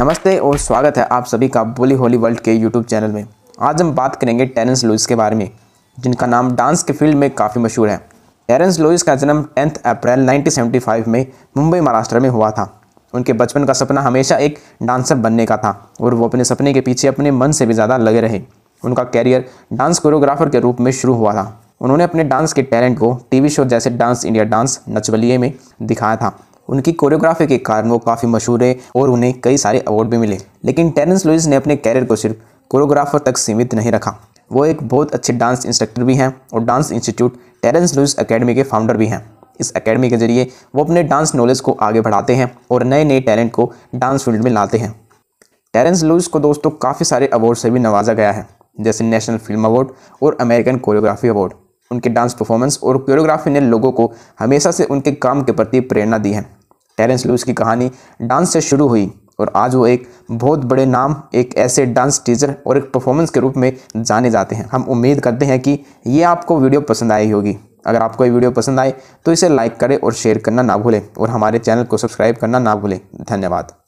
नमस्ते और स्वागत है आप सभी का बोली होली वर्ल्ड के यूट्यूब चैनल में आज हम बात करेंगे टेरेंस लुइस के बारे में जिनका नाम डांस के फील्ड में काफ़ी मशहूर है टेरेंस लुइस का जन्म टेंथ अप्रैल 1975 में मुंबई महाराष्ट्र में हुआ था उनके बचपन का सपना हमेशा एक डांसर बनने का था और वो अपने सपने के पीछे अपने मन से भी ज़्यादा लगे रहे उनका कैरियर डांस कोरियोग्राफर के रूप में शुरू हुआ था उन्होंने अपने डांस के टैलेंट को टीवी शो जैसे डांस इंडिया डांस नचवलिए में दिखाया था उनकी कोरियोग्राफी के कारण वो काफ़ी मशहूर है और उन्हें कई सारे अवार्ड भी मिले लेकिन टेरेंस लुइस ने अपने कैरियर को सिर्फ कोरियोग्राफर तक सीमित नहीं रखा वो एक बहुत अच्छे डांस इंस्ट्रक्टर भी हैं और dance institute Terence Lewis academy के फाउंडर भी हैं इस अकेडमी के जरिए वो अपने डांस नॉलेज को आगे बढ़ाते हैं और नए नए टैलेंट को डांस फील्ड में लाते हैं टेरेंस लुइस को दोस्तों काफ़ी सारे अवार्ड से भी नवाजा गया है जैसे नेशनल फिल्म अवार्ड और अमेरिकन कोरियोग्राफी अवार्ड उनके डांस परफॉर्मेंस और कोरियोग्राफी ने लोगों को हमेशा से उनके काम के प्रति प्रेरणा दी है टेरेंस लूस की कहानी डांस से शुरू हुई और आज वो एक बहुत बड़े नाम एक ऐसे डांस टीचर और एक परफॉर्मेंस के रूप में जाने जाते हैं हम उम्मीद करते हैं कि ये आपको वीडियो पसंद आई होगी अगर आपको ये वीडियो पसंद आए तो इसे लाइक करें और शेयर करना ना भूलें और हमारे चैनल को सब्सक्राइब करना ना भूलें धन्यवाद